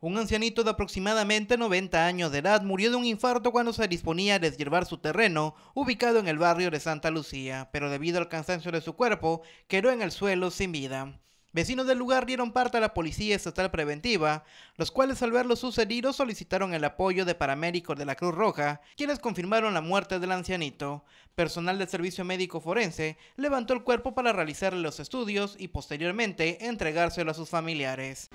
Un ancianito de aproximadamente 90 años de edad murió de un infarto cuando se disponía a deshiervar su terreno, ubicado en el barrio de Santa Lucía, pero debido al cansancio de su cuerpo, quedó en el suelo sin vida. Vecinos del lugar dieron parte a la Policía Estatal Preventiva, los cuales al ver lo sucedido solicitaron el apoyo de paramédicos de la Cruz Roja, quienes confirmaron la muerte del ancianito. Personal del Servicio Médico Forense levantó el cuerpo para realizarle los estudios y posteriormente entregárselo a sus familiares.